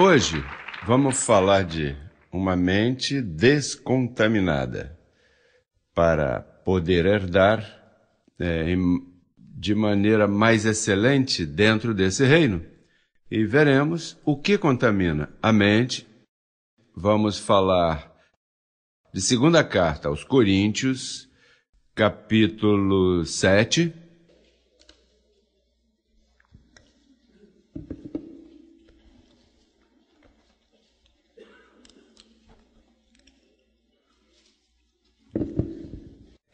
Hoje vamos falar de uma mente descontaminada para poder herdar é, de maneira mais excelente dentro desse reino. E veremos o que contamina a mente. Vamos falar de segunda carta aos Coríntios, capítulo 7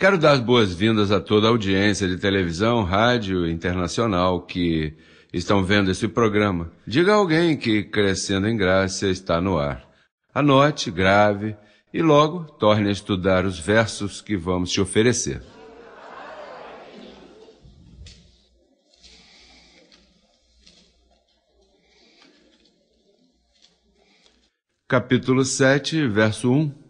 Quero dar boas-vindas a toda a audiência de televisão, rádio internacional que estão vendo esse programa. Diga a alguém que Crescendo em Graça está no ar. Anote, grave e logo torne a estudar os versos que vamos te oferecer. Capítulo 7, verso 1.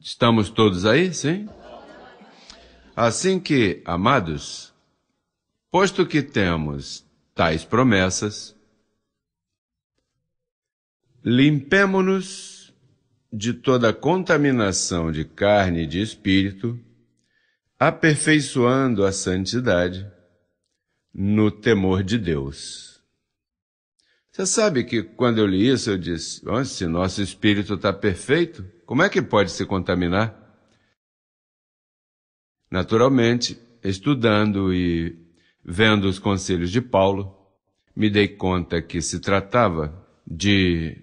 Estamos todos aí, sim? Assim que, amados, posto que temos tais promessas, limpemo-nos de toda contaminação de carne e de espírito, aperfeiçoando a santidade no temor de Deus. Você sabe que quando eu li isso, eu disse: oh, se nosso espírito está perfeito, como é que pode se contaminar? Naturalmente, estudando e vendo os conselhos de Paulo, me dei conta que se tratava de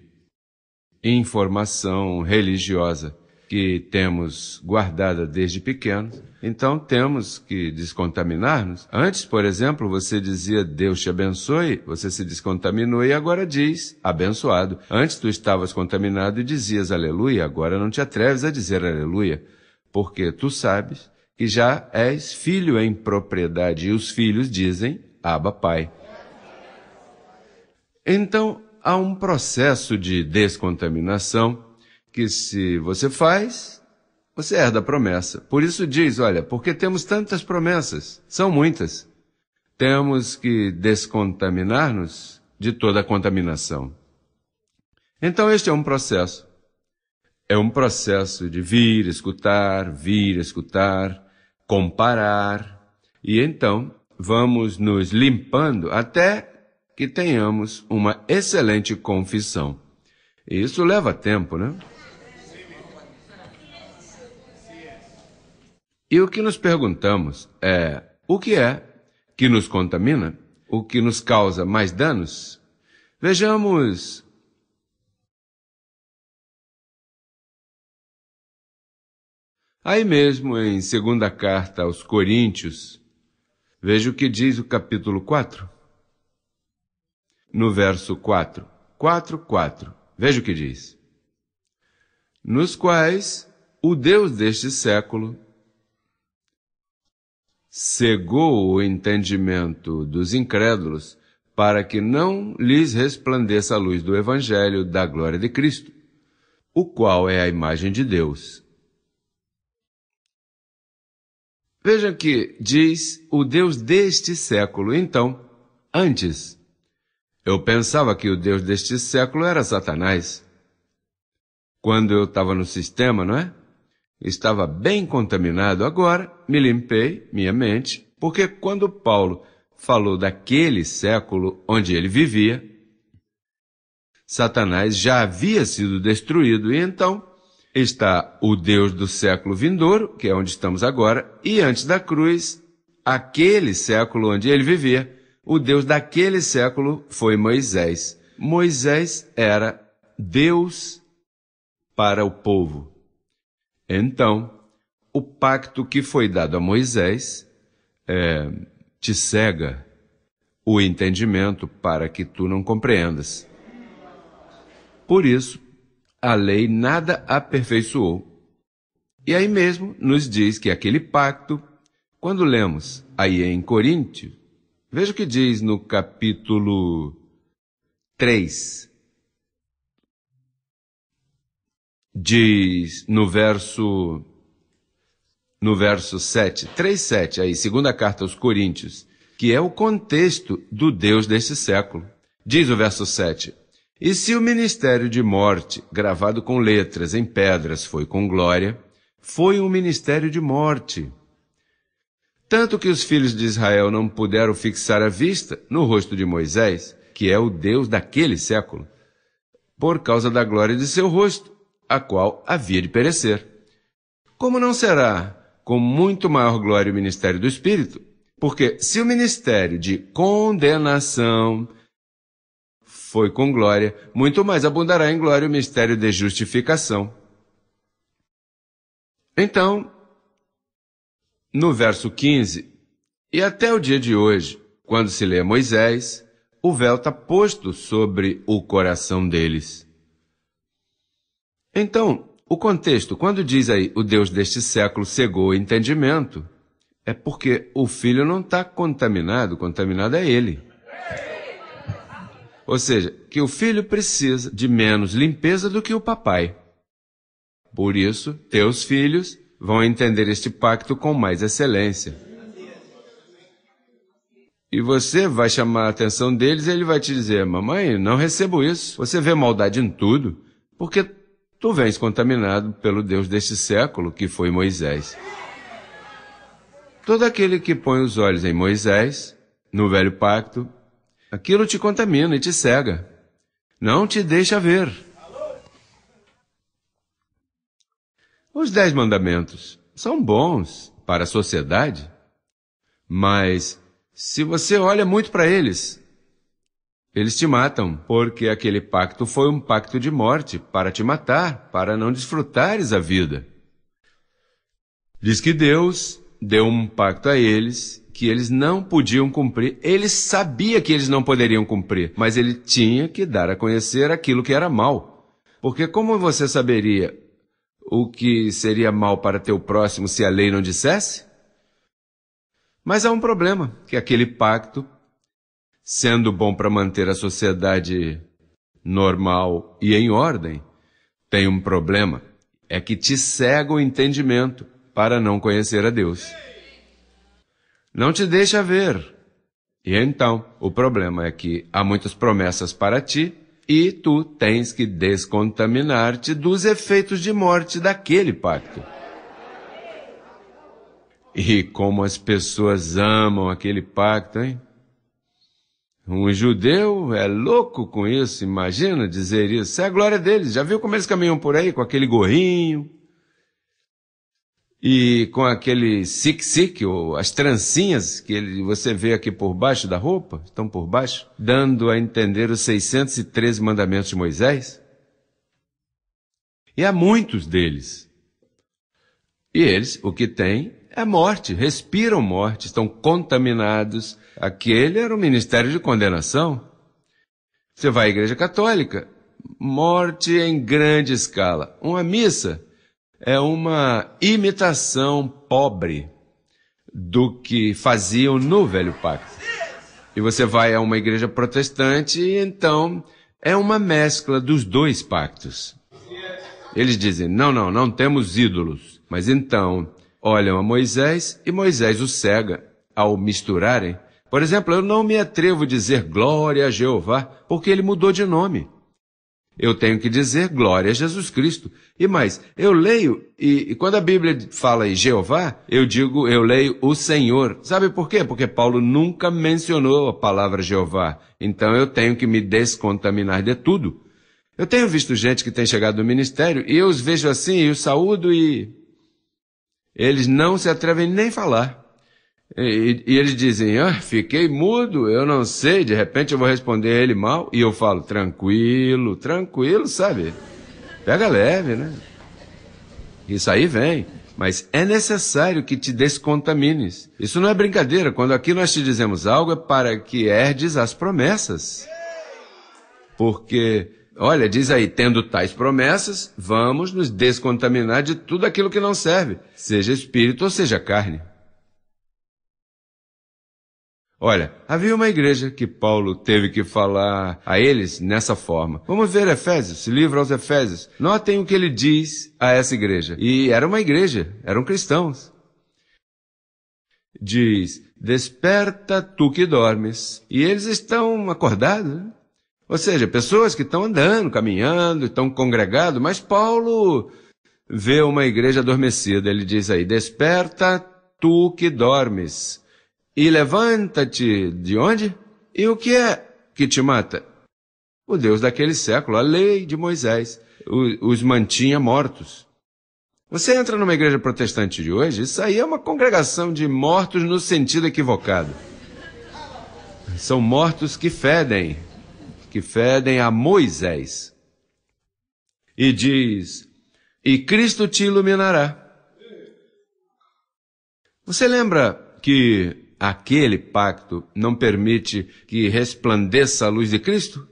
informação religiosa que temos guardada desde pequenos. Então temos que descontaminar-nos. Antes, por exemplo, você dizia Deus te abençoe, você se descontaminou e agora diz abençoado. Antes tu estavas contaminado e dizias aleluia, agora não te atreves a dizer aleluia, porque tu sabes que já és filho em propriedade e os filhos dizem Abba Pai. Então há um processo de descontaminação que se você faz, você herda a promessa. Por isso diz, olha, porque temos tantas promessas, são muitas. Temos que descontaminar-nos de toda a contaminação. Então este é um processo. É um processo de vir, escutar, vir, escutar, comparar, e então vamos nos limpando até que tenhamos uma excelente confissão. E isso leva tempo, né? E o que nos perguntamos é: o que é que nos contamina? O que nos causa mais danos? Vejamos Aí mesmo, em segunda carta aos Coríntios, veja o que diz o capítulo 4. No verso 4, 4, 4, veja o que diz. Nos quais o Deus deste século cegou o entendimento dos incrédulos para que não lhes resplandeça a luz do Evangelho da glória de Cristo, o qual é a imagem de Deus. Veja que diz o Deus deste século. Então, antes, eu pensava que o Deus deste século era Satanás. Quando eu estava no sistema, não é? Estava bem contaminado agora, me limpei minha mente, porque quando Paulo falou daquele século onde ele vivia, Satanás já havia sido destruído e então está o Deus do século vindouro, que é onde estamos agora, e antes da cruz, aquele século onde ele vivia, o Deus daquele século foi Moisés. Moisés era Deus para o povo. Então, o pacto que foi dado a Moisés é, te cega o entendimento para que tu não compreendas. Por isso, a lei nada aperfeiçoou. E aí mesmo nos diz que aquele pacto, quando lemos aí em Coríntios, veja o que diz no capítulo 3, diz no verso no verso 7, 3, 7 aí, segunda carta aos Coríntios, que é o contexto do Deus deste século. Diz o verso 7: E se o ministério de morte, gravado com letras em pedras, foi com glória, foi um ministério de morte. Tanto que os filhos de Israel não puderam fixar a vista no rosto de Moisés, que é o Deus daquele século, por causa da glória de seu rosto, a qual havia de perecer. Como não será com muito maior glória o ministério do Espírito? Porque se o ministério de condenação foi com glória, muito mais abundará em glória o ministério de justificação. Então, no verso 15, e até o dia de hoje, quando se lê Moisés, o véu está posto sobre o coração deles. Então, o contexto, quando diz aí o Deus deste século cegou o entendimento, é porque o filho não está contaminado, contaminado é ele. Ou seja, que o filho precisa de menos limpeza do que o papai. Por isso, teus filhos vão entender este pacto com mais excelência. E você vai chamar a atenção deles e ele vai te dizer: Mamãe, não recebo isso. Você vê maldade em tudo, porque tu vens contaminado pelo Deus deste século, que foi Moisés. Todo aquele que põe os olhos em Moisés, no velho pacto, aquilo te contamina e te cega. Não te deixa ver. Os dez mandamentos são bons para a sociedade, mas se você olha muito para eles, eles te matam, porque aquele pacto foi um pacto de morte, para te matar, para não desfrutares a vida. Diz que Deus deu um pacto a eles que eles não podiam cumprir. Ele sabia que eles não poderiam cumprir, mas ele tinha que dar a conhecer aquilo que era mal. Porque como você saberia o que seria mal para teu próximo se a lei não dissesse? Mas há um problema, que aquele pacto sendo bom para manter a sociedade normal e em ordem, tem um problema: é que te cega o entendimento para não conhecer a Deus. Não te deixa ver. E então, o problema é que há muitas promessas para ti e tu tens que descontaminar-te dos efeitos de morte daquele pacto. E como as pessoas amam aquele pacto, hein? Um judeu é louco com isso, imagina dizer isso. É a glória deles. Já viu como eles caminham por aí com aquele gorrinho e com aquele sik-sik, ou as trancinhas que ele, você vê aqui por baixo da roupa, estão por baixo, dando a entender os 613 mandamentos de Moisés? E há muitos deles. E eles, o que têm é morte, respiram morte, estão contaminados. Aquele era o ministério de condenação. Você vai à Igreja Católica, morte em grande escala. Uma missa é uma imitação pobre do que faziam no Velho Pacto. E você vai a uma igreja protestante, então é uma mescla dos dois pactos. Eles dizem: não, não, não temos ídolos. Mas então, olham a Moisés e Moisés o cega ao misturarem. Por exemplo, eu não me atrevo a dizer glória a Jeová, porque ele mudou de nome. Eu tenho que dizer glória a Jesus Cristo. E mais, eu leio, e, e, quando a Bíblia fala em Jeová, eu digo, eu leio o Senhor. Sabe por quê? Porque Paulo nunca mencionou a palavra Jeová. Então eu tenho que me descontaminar de tudo. Eu tenho visto gente que tem chegado no ministério e eu os vejo assim, e os saúdo e eles não se atrevem nem falar. E, e eles dizem, ah, fiquei mudo, eu não sei, de repente eu vou responder ele mal. E eu falo, tranquilo, tranquilo, sabe? Pega leve, né? Isso aí vem. Mas é necessário que te descontamines. Isso não é brincadeira. Quando aqui nós te dizemos algo é para que herdes as promessas. Porque Olha, diz aí, tendo tais promessas, vamos nos descontaminar de tudo aquilo que não serve, seja espírito ou seja carne. Olha, havia uma igreja que Paulo teve que falar a eles nessa forma. Vamos ver Efésios, livro aos Efésios. Notem o que ele diz a essa igreja. E era uma igreja, eram cristãos. Diz: Desperta tu que dormes. E eles estão acordados. Né? Ou seja, pessoas que estão andando, caminhando, estão congregados, mas Paulo vê uma igreja adormecida. Ele diz aí: Desperta, tu que dormes, e levanta-te de onde? E o que é que te mata? O Deus daquele século, a lei de Moisés, os mantinha mortos. Você entra numa igreja protestante de hoje, isso aí é uma congregação de mortos no sentido equivocado. São mortos que fedem, que fedem a Moisés. E diz: E Cristo te iluminará. Você lembra que aquele pacto não permite que resplandeça a luz de Cristo?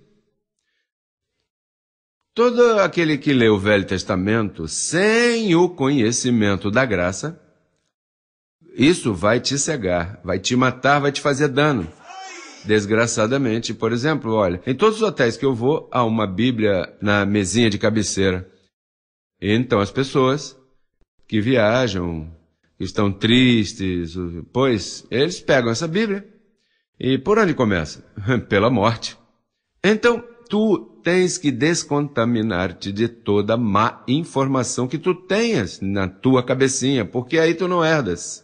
Todo aquele que lê o Velho Testamento sem o conhecimento da graça, isso vai te cegar, vai te matar, vai te fazer dano. Desgraçadamente, por exemplo, olha, em todos os hotéis que eu vou, há uma Bíblia na mesinha de cabeceira. Então as pessoas que viajam, que estão tristes, pois eles pegam essa Bíblia e por onde começa? Pela morte. Então, tu tens que descontaminar-te de toda má informação que tu tenhas na tua cabecinha, porque aí tu não herdas.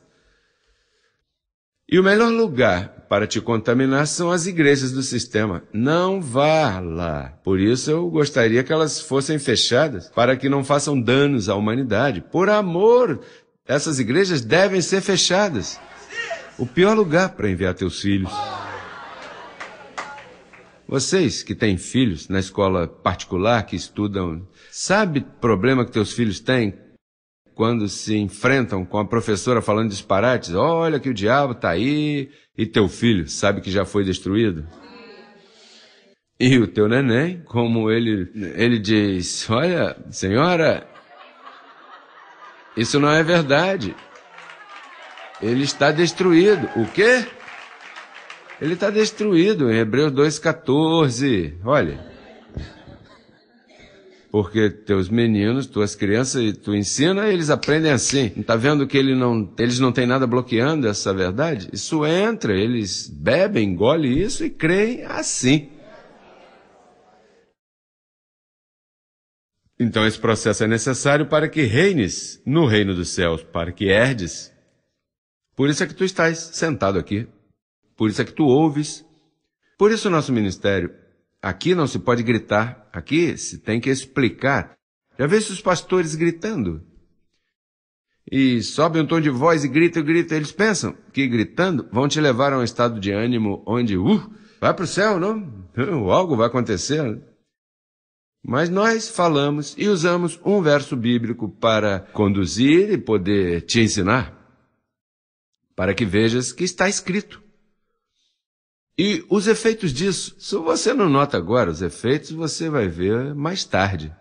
E o melhor lugar para te contaminar são as igrejas do sistema. Não vá lá. Por isso eu gostaria que elas fossem fechadas para que não façam danos à humanidade. Por amor, essas igrejas devem ser fechadas. O pior lugar para enviar teus filhos. Vocês que têm filhos na escola particular, que estudam, sabe o problema que teus filhos têm quando se enfrentam com a professora falando disparates, olha que o diabo está aí e teu filho sabe que já foi destruído? E o teu neném, como ele, ele diz, olha, senhora, isso não é verdade. Ele está destruído. O quê? Ele está destruído, em Hebreus 2,14. Olha porque teus meninos, tuas crianças, tu ensina, eles aprendem assim. Está tá vendo que ele não, eles não têm nada bloqueando essa verdade? Isso entra, eles bebem, engolem isso e creem assim. Então esse processo é necessário para que reines no reino dos céus, para que herdes. Por isso é que tu estás sentado aqui. Por isso é que tu ouves. Por isso o nosso ministério Aqui não se pode gritar, aqui se tem que explicar. Já vê-se os pastores gritando. E sobe um tom de voz e grita, grita. Eles pensam que gritando vão te levar a um estado de ânimo onde, uh, vai para o céu, não? Uh, algo vai acontecer. Mas nós falamos e usamos um verso bíblico para conduzir e poder te ensinar, para que vejas que está escrito. E os efeitos disso, se você não nota agora os efeitos, você vai ver mais tarde.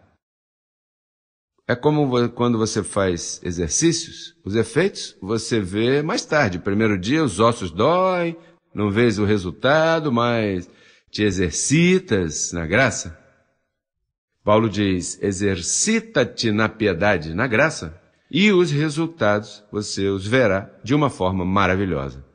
É como quando você faz exercícios, os efeitos você vê mais tarde. Primeiro dia os ossos doem, não vês o resultado, mas te exercitas na graça. Paulo diz: exercita-te na piedade, na graça, e os resultados você os verá de uma forma maravilhosa.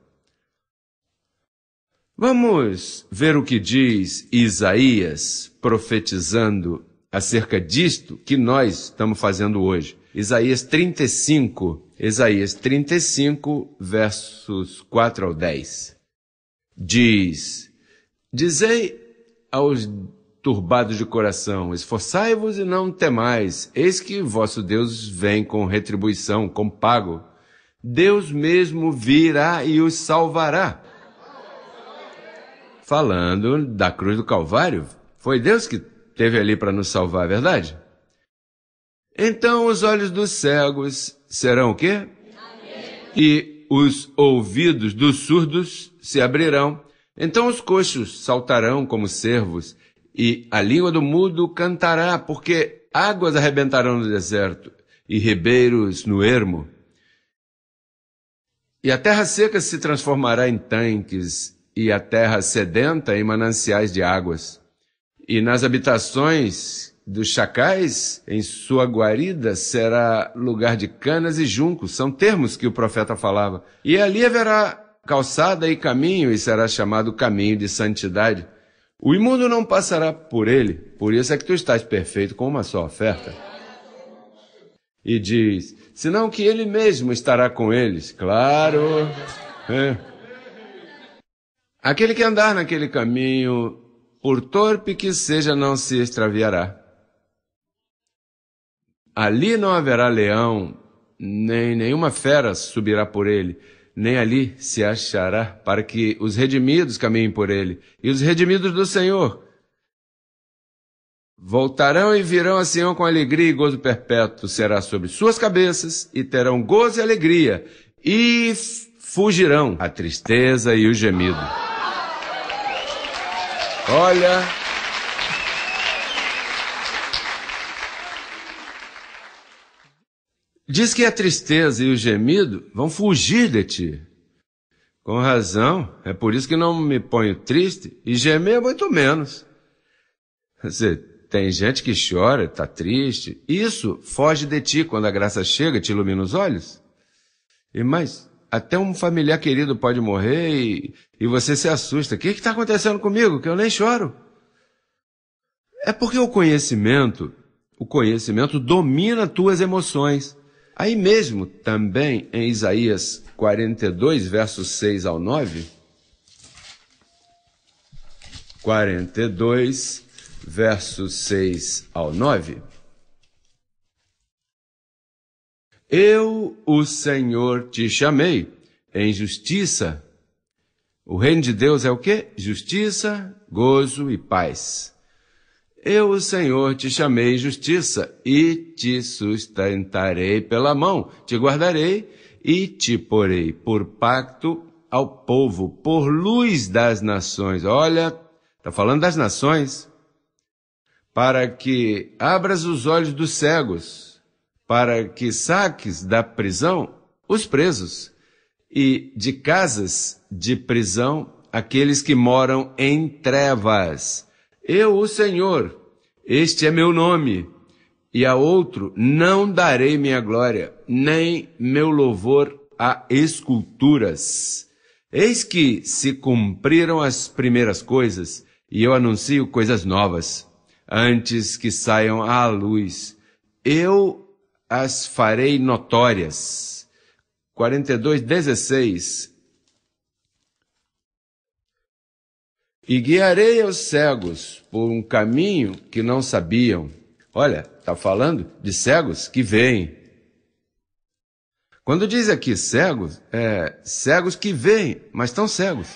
Vamos ver o que diz Isaías profetizando acerca disto que nós estamos fazendo hoje. Isaías 35, Isaías 35, versos 4 ao 10. Diz: Dizei aos turbados de coração: Esforçai-vos e não temais, eis que vosso Deus vem com retribuição, com pago. Deus mesmo virá e os salvará falando da cruz do Calvário. Foi Deus que teve ali para nos salvar, é verdade? Então os olhos dos cegos serão o quê? E os ouvidos dos surdos se abrirão. Então os coxos saltarão como cervos, e a língua do mudo cantará, porque águas arrebentarão no deserto, e ribeiros no ermo. E a terra seca se transformará em tanques, e a terra sedenta em mananciais de águas. E nas habitações dos chacais, em sua guarida será lugar de canas e juncos, são termos que o profeta falava. E ali haverá calçada e caminho, e será chamado caminho de santidade. O imundo não passará por ele, por isso é que tu estás perfeito com uma só oferta. E diz: senão que ele mesmo estará com eles. Claro. É. Aquele que andar naquele caminho, por torpe que seja, não se extraviará. Ali não haverá leão, nem nenhuma fera subirá por ele, nem ali se achará, para que os redimidos caminhem por ele, e os redimidos do Senhor. Voltarão e virão a Sião com alegria e gozo perpétuo será sobre suas cabeças, e terão gozo e alegria, e fugirão a tristeza e o gemido. Olha. Diz que a tristeza e o gemido vão fugir de ti. Com razão, é por isso que não me ponho triste e gemer é muito menos. Você tem gente que chora, está triste. Isso foge de ti quando a graça chega, te ilumina os olhos. E mais, até um familiar querido pode morrer e, e você se assusta. O que está acontecendo comigo? Que eu nem choro. É porque o conhecimento, o conhecimento domina tuas emoções. Aí mesmo, também em Isaías 42, versos 6 ao 9. 42, versos 6 ao 9. Eu, o Senhor, te chamei em justiça. O reino de Deus é o quê? Justiça, gozo e paz. Eu, o Senhor, te chamei em justiça e te sustentarei pela mão, te guardarei e te porei por pacto ao povo, por luz das nações. Olha, está falando das nações, para que abras os olhos dos cegos para que saques da prisão os presos e de casas de prisão aqueles que moram em trevas. Eu, o Senhor, este é meu nome, e a outro não darei minha glória, nem meu louvor a esculturas. Eis que se cumpriram as primeiras coisas, e eu anuncio coisas novas, antes que saiam à luz. Eu as farei notórias. 42, 16. E guiarei os cegos por um caminho que não sabiam. Olha, está falando de cegos que veem. Quando diz aqui cegos, é cegos que veem, mas estão cegos.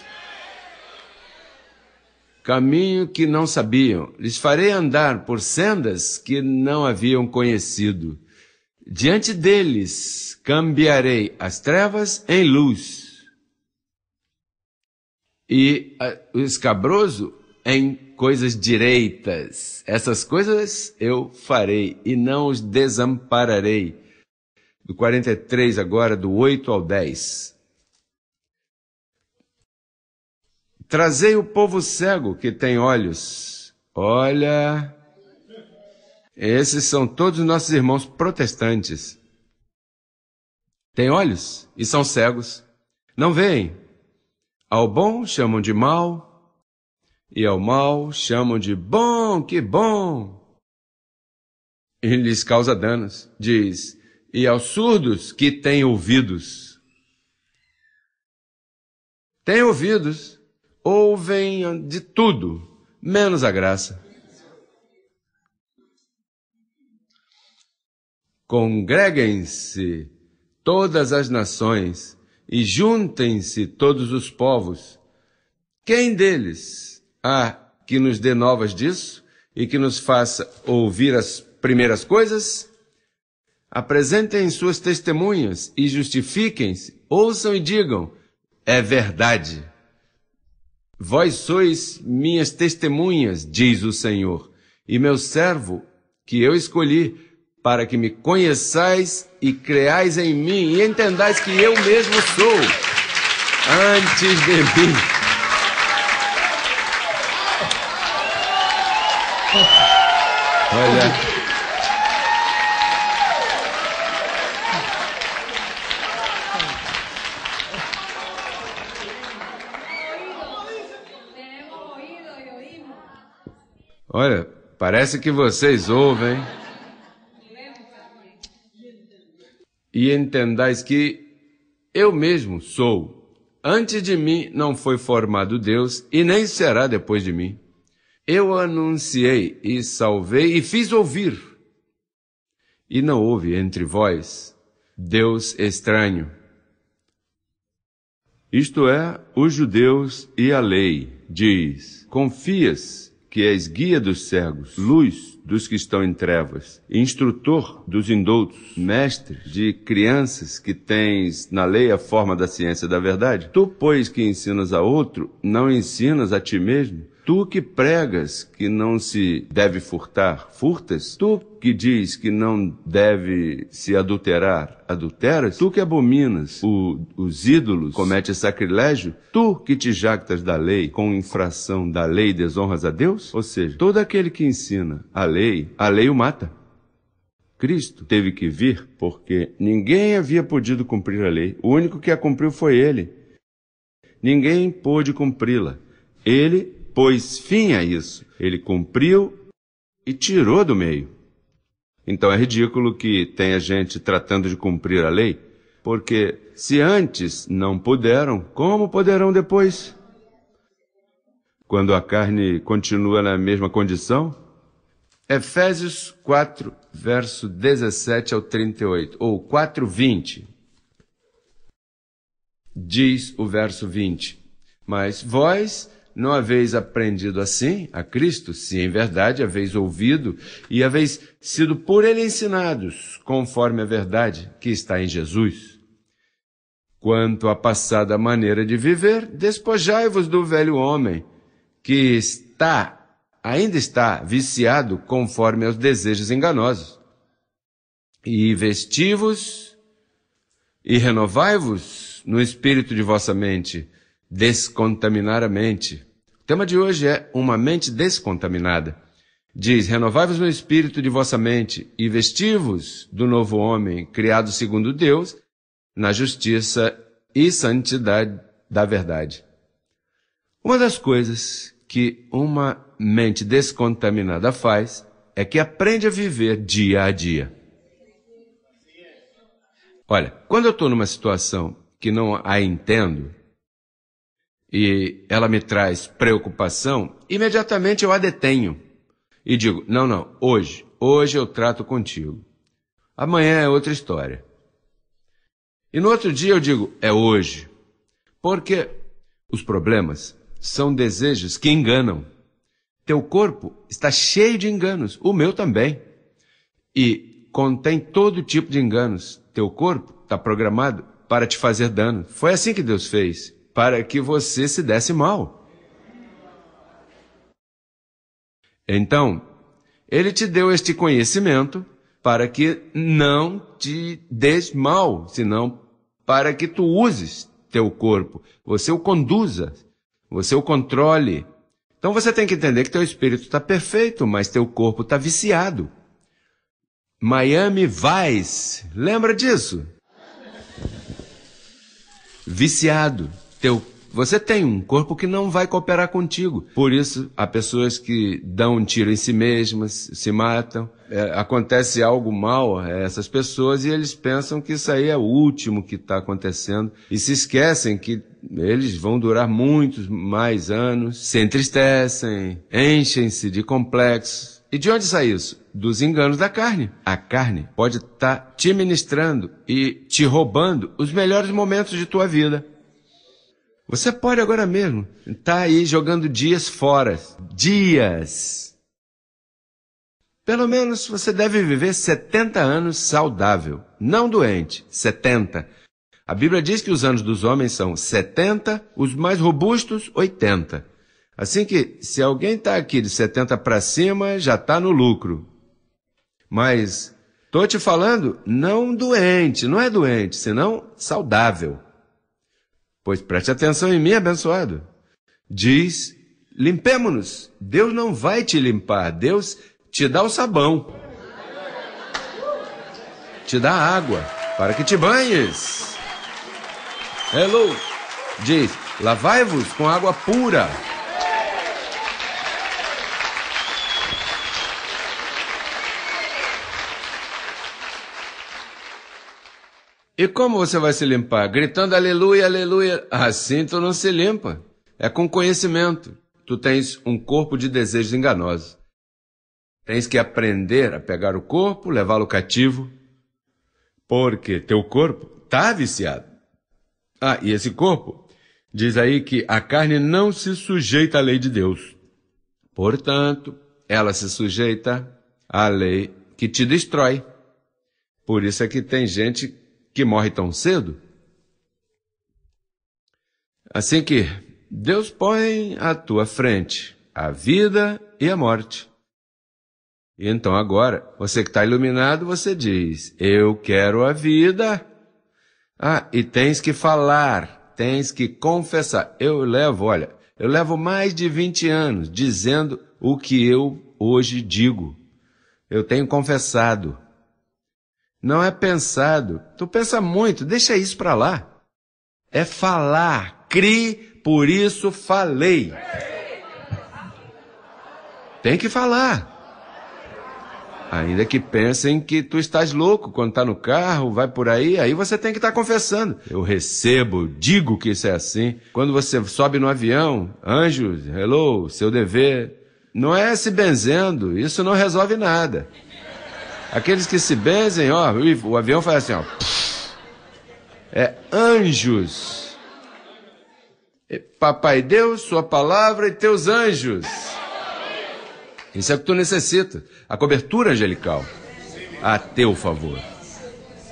Caminho que não sabiam. Lhes farei andar por sendas que não haviam conhecido Diante deles cambiarei as trevas em luz e o escabroso em coisas direitas. Essas coisas eu farei e não os desampararei. Do 43 agora, do 8 ao 10. Trazei o povo cego que tem olhos. Olha, esses são todos nossos irmãos protestantes. Têm olhos e são cegos. Não veem. Ao bom chamam de mal, e ao mal chamam de bom, que bom. E lhes causa danos, diz, e aos surdos que têm ouvidos. Têm ouvidos, ouvem de tudo, menos a graça. Congreguem-se todas as nações e juntem-se todos os povos. Quem deles há que nos dê novas disso e que nos faça ouvir as primeiras coisas? Apresentem suas testemunhas e justifiquem-se, ouçam e digam: é verdade. Vós sois minhas testemunhas, diz o Senhor, e meu servo, que eu escolhi, para que me conheçais e creais em mim e entendais que eu mesmo sou antes de mim. Olha. Olha, parece que vocês ouvem. e entendais que eu mesmo sou. Antes de mim não foi formado Deus, e nem será depois de mim. Eu anunciei e salvei e fiz ouvir. E não houve entre vós Deus estranho. Isto é, os judeus e a lei, diz: Confias que és guia dos cegos, luz dos que estão em trevas, instrutor dos indoutos, mestre de crianças que tens na lei a forma da ciência da verdade. Tu, pois, que ensinas a outro, não ensinas a ti mesmo? Tu que pregas que não se deve furtar, furtas? Tu que diz que não deve se adulterar, adulteras? Tu que abominas o, os ídolos, cometes sacrilégio? Tu que te jactas da lei, com infração da lei desonras a Deus? Ou seja, todo aquele que ensina a lei, a lei o mata. Cristo teve que vir porque ninguém havia podido cumprir a lei. O único que a cumpriu foi ele. Ninguém pôde cumpri-la. Ele pôs fim a é isso. Ele cumpriu e tirou do meio. Então é ridículo que tenha gente tratando de cumprir a lei, porque se antes não puderam, como poderão depois? Quando a carne continua na mesma condição? Efésios 4, verso 17 ao 38, ou 4, 20. Diz o verso 20: Mas vós não haveis aprendido assim a Cristo, se em verdade haveis ouvido e haveis sido por ele ensinados, conforme a verdade que está em Jesus. Quanto à passada maneira de viver, despojai-vos do velho homem, que está, ainda está, viciado conforme aos desejos enganosos. E vesti-vos e renovai-vos no espírito de vossa mente, descontaminar a mente tema de hoje é Uma Mente Descontaminada. Diz: Renovai-vos no espírito de vossa mente e vestivos do novo homem, criado segundo Deus, na justiça e santidade da verdade. Uma das coisas que uma mente descontaminada faz é que aprende a viver dia a dia. Olha, quando eu estou numa situação que não a entendo, e ela me traz preocupação, imediatamente eu a detenho e digo: não, não, hoje, hoje eu trato contigo. Amanhã é outra história. E no outro dia eu digo: é hoje. Porque os problemas são desejos que enganam. Teu corpo está cheio de enganos, o meu também. E contém todo tipo de enganos. Teu corpo está programado para te fazer dano. Foi assim que Deus fez para que você se desse mal. Então, ele te deu este conhecimento para que não te des mal, senão para que tu uses teu corpo, você o conduza, você o controle. Então você tem que entender que teu espírito está perfeito, mas teu corpo está viciado. Miami Vice, lembra disso? Viciado teu você tem um corpo que não vai cooperar contigo. Por isso, há pessoas que dão um tiro em si mesmas, se matam. É, acontece algo mal a essas pessoas e eles pensam que isso aí é o último que está acontecendo e se esquecem que eles vão durar muitos mais anos, se entristecem, enchem-se de complexos. E de onde sai isso? Dos enganos da carne. A carne pode estar tá te ministrando e te roubando os melhores momentos de tua vida. Você pode agora mesmo estar tá aí jogando dias fora. Dias! Pelo menos você deve viver 70 anos saudável, não doente, 70. A Bíblia diz que os anos dos homens são 70, os mais robustos, 80. Assim que, se alguém está aqui de 70 para cima, já está no lucro. Mas, estou te falando, não doente, não é doente, senão saudável. Pois preste atenção em mim, abençoado. Diz: limpemo-nos. Deus não vai te limpar, Deus te dá o sabão, te dá água para que te banhes. Hello! Diz: lavai-vos com água pura E como você vai se limpar? Gritando aleluia, aleluia. Assim ah, tu não se limpa. É com conhecimento. Tu tens um corpo de desejos enganosos. Tens que aprender a pegar o corpo, levá-lo cativo, porque teu corpo está viciado. Ah, e esse corpo diz aí que a carne não se sujeita à lei de Deus. Portanto, ela se sujeita à lei que te destrói. Por isso é que tem gente que morre tão cedo? Assim que Deus põe à tua frente a vida e a morte. E então agora, você que está iluminado, você diz: Eu quero a vida. Ah, e tens que falar, tens que confessar. Eu levo, olha, eu levo mais de 20 anos dizendo o que eu hoje digo. Eu tenho confessado. Não é pensado. Tu pensa muito, deixa isso para lá. É falar. Crie, por isso falei. Tem que falar. Ainda que pensem que tu estás louco quando está no carro, vai por aí, aí você tem que estar tá confessando. Eu recebo, digo que isso é assim. Quando você sobe no avião, anjos, hello, seu dever. Não é se benzendo, isso não resolve nada. Aqueles que se benzem, ó, o avião faz assim, ó. É anjos. É Papai Deus, sua palavra e teus anjos. Isso é o que tu necessita. A cobertura angelical a teu favor.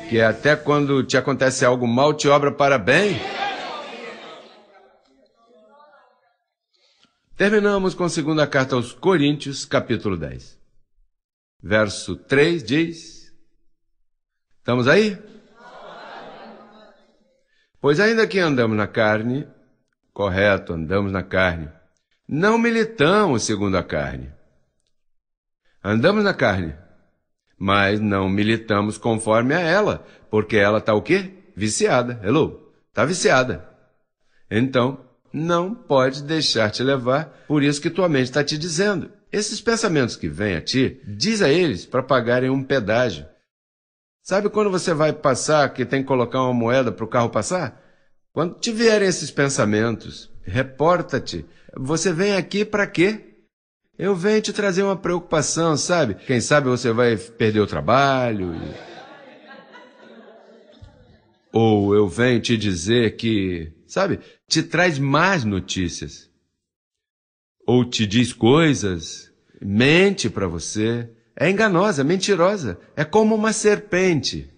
Que é até quando te acontece algo mal, te obra para bem. Terminamos com a segunda carta aos Coríntios, capítulo 10 verso 3 diz: Estamos aí? Pois ainda que andamos na carne, correto, andamos na carne, não militamos segundo a carne. Andamos na carne, mas não militamos conforme a ela, porque ela está o quê? Viciada. Hello? Está viciada. Então, não pode deixar te levar por isso que tua mente está te dizendo. Esses pensamentos que vêm a ti, diz a eles para pagarem um pedágio. Sabe quando você vai passar que tem que colocar uma moeda para o carro passar? Quando te vierem esses pensamentos, reporta-te. Você vem aqui para quê? Eu venho te trazer uma preocupação, sabe? Quem sabe você vai perder o trabalho. E... Ou eu venho te dizer que, sabe? Te traz más notícias ou te diz coisas, mente para você, é enganosa, é mentirosa, é como uma serpente.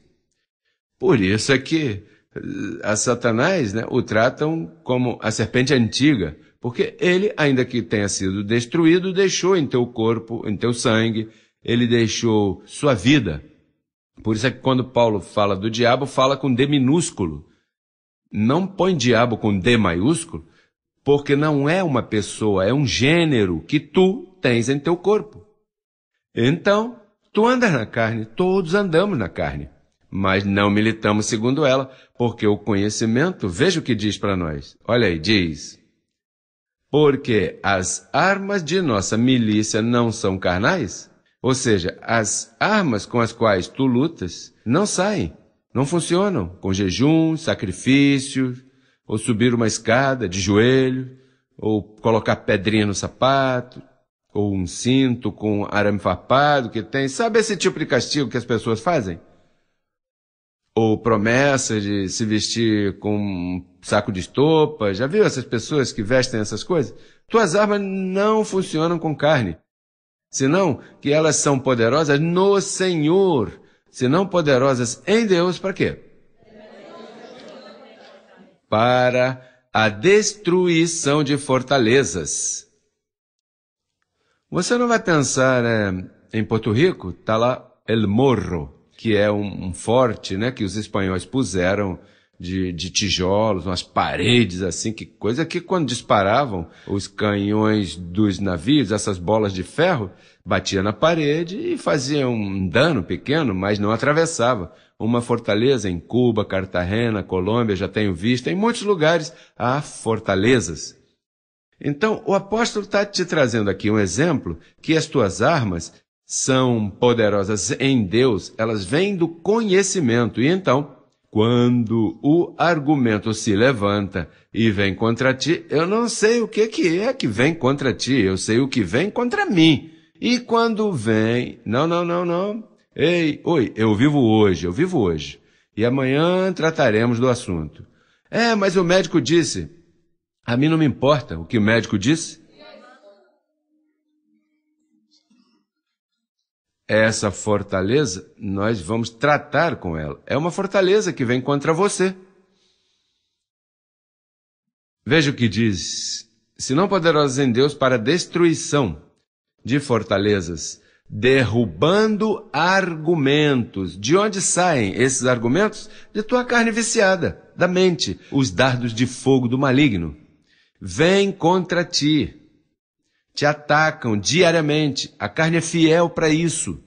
Por isso é que eh, a Satanás né, o tratam como a serpente antiga, porque ele, ainda que tenha sido destruído, deixou em teu corpo, em teu sangue, ele deixou sua vida. Por isso é que quando Paulo fala do diabo, fala com D minúsculo. Não põe diabo com D maiúsculo, porque não é uma pessoa, é um gênero que tu tens em teu corpo. Então, tu andas na carne, todos andamos na carne, mas não militamos segundo ela, porque o conhecimento, veja o que diz para nós. Olha aí, diz: Porque as armas de nossa milícia não são carnais, ou seja, as armas com as quais tu lutas não saem, não funcionam com jejum, sacrifício, ou subir uma escada de joelho, ou colocar pedrinha no sapato, ou um cinto com arame farpado que tem. Sabe esse tipo de castigo que as pessoas fazem? Ou promessa de se vestir com um saco de estopa. Já viu essas pessoas que vestem essas coisas? Tuas armas não funcionam com carne, senão que elas são poderosas no Senhor, senão poderosas em Deus para quê? para a destruição de fortalezas. Você não vai pensar é, em Porto Rico? Está lá El Morro, que é um, um, forte né, que os espanhóis puseram de, de, tijolos, umas paredes assim, que coisa que quando disparavam os canhões dos navios, essas bolas de ferro, batia na parede e fazia um dano pequeno, mas não atravessava uma fortaleza em Cuba, Cartagena, Colômbia, já tenho visto, em muitos lugares há fortalezas. Então, o apóstolo está te trazendo aqui um exemplo que as tuas armas são poderosas em Deus, elas vêm do conhecimento. E então, quando o argumento se levanta e vem contra ti, eu não sei o que, que é que vem contra ti, eu sei o que vem contra mim. E quando vem, não, não, não, não, Ei, oi, eu vivo hoje, eu vivo hoje. E amanhã trataremos do assunto. É, mas o médico disse. A mim não me importa o que o médico disse. Essa fortaleza, nós vamos tratar com ela. É uma fortaleza que vem contra você. Veja o que diz: se não poderosos em Deus para destruição de fortalezas, derrubando argumentos. De onde saem esses argumentos? De tua carne viciada, da mente, os dardos de fogo do maligno. Vêm contra ti, te atacam diariamente. A carne é fiel para isso.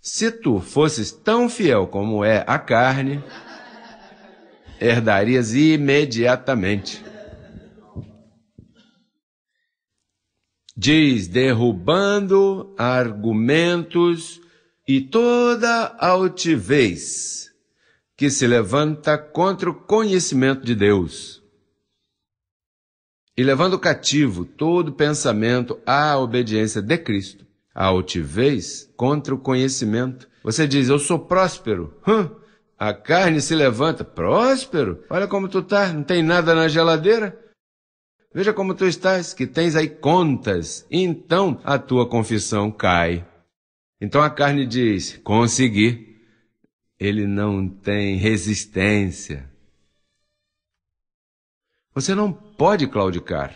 Se tu fosses tão fiel como é a carne, herdarias imediatamente. diz derrubando argumentos e toda altivez que se levanta contra o conhecimento de Deus. E levando cativo todo pensamento à obediência de Cristo, a altivez contra o conhecimento. Você diz, eu sou próspero. Hum, a carne se levanta, próspero? Olha como tu tá, não tem nada na geladeira. Veja como tu estás, que tens aí contas. então a tua confissão cai. Então a carne diz: consegui. Ele não tem resistência. Você não pode claudicar.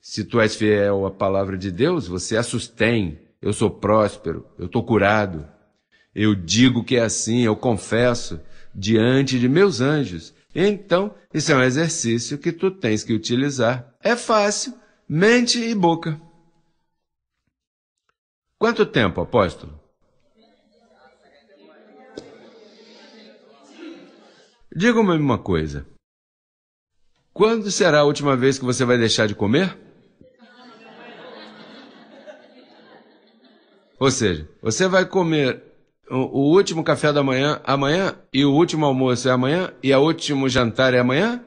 Se tu és fiel à palavra de Deus, você a sustém. Eu sou próspero, eu estou curado. Eu digo que é assim, eu confesso diante de meus anjos. Então, isso é um exercício que tu tens que utilizar. É fácil, mente e boca. Quanto tempo, apóstolo? Diga-me uma coisa. Quando será a última vez que você vai deixar de comer? Ou seja, você vai comer o, último café da manhã amanhã e o último almoço é amanhã e o último jantar é amanhã?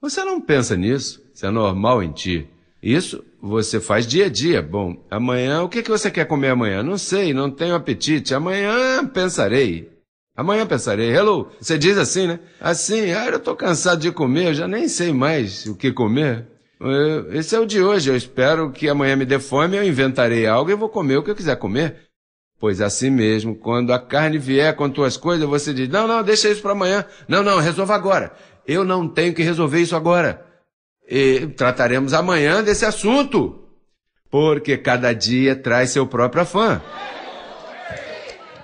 Você não pensa nisso, isso é normal em ti. Isso você faz dia a dia. Bom, amanhã, o que, que você quer comer amanhã? Não sei, não tenho apetite. Amanhã pensarei. Amanhã pensarei. Hello, você diz assim, né? Assim, ah, eu estou cansado de comer, eu já nem sei mais o que comer. Eh, esse é o de hoje. Eu espero que amanhã me dê fome, eu inventarei algo e vou comer o que eu quiser comer. Pois é assim mesmo, quando a carne vier com tuas coisas, você diz: Não, não, deixa isso para amanhã. Não, não, resolva agora. Eu não tenho que resolver isso agora. E trataremos amanhã desse assunto. Porque cada dia traz seu próprio afã.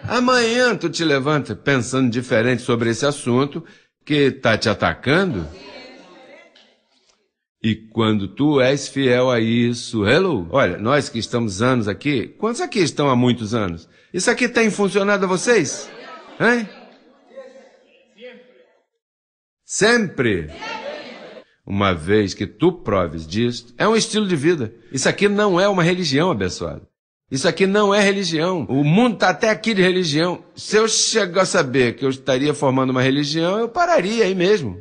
Amanhã tu te levanta pensando diferente sobre esse assunto que está te atacando. E quando tu és fiel a isso, hello, olha, nós que estamos anos aqui, quantos aqui estão há muitos anos? Isso aqui tem funcionado a vocês? Hein? Sempre. Uma vez que tu proves disto, é um estilo de vida. Isso aqui não é uma religião abençoado. Isso aqui não é religião. O mundo está até aqui de religião. Se eu chegar a saber que eu estaria formando uma religião, eu pararia aí mesmo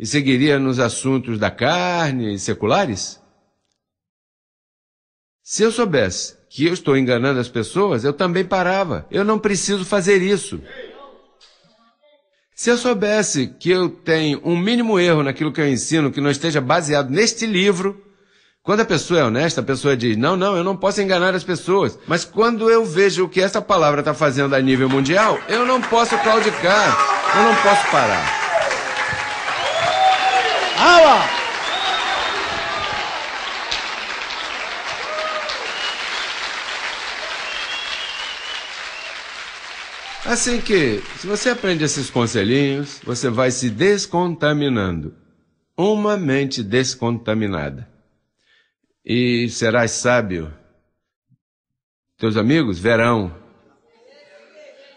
e seguiria nos assuntos da carne e seculares? Se eu soubesse que eu estou enganando as pessoas, eu também parava. Eu não preciso fazer isso. Se eu soubesse que eu tenho um mínimo erro naquilo que eu ensino, que não esteja baseado neste livro, quando a pessoa é honesta, a pessoa diz: não, não, eu não posso enganar as pessoas. Mas quando eu vejo o que essa palavra está fazendo a nível mundial, eu não posso claudicar, eu não posso parar. Aula! Assim que, se você aprende esses conselhinhos, você vai se descontaminando. Uma mente descontaminada. E serás sábio. Teus amigos verão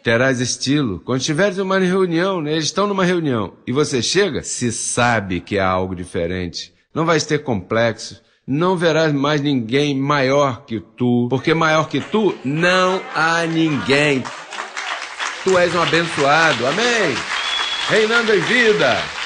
terás estilo. Quando tiveres uma reunião, né, eles estão numa reunião, e você chega, se sabe que há algo diferente. Não vais ter complexo. Não verás mais ninguém maior que tu, porque maior que tu não há ninguém. Tu és um abençoado. Amém. Reinando em vida.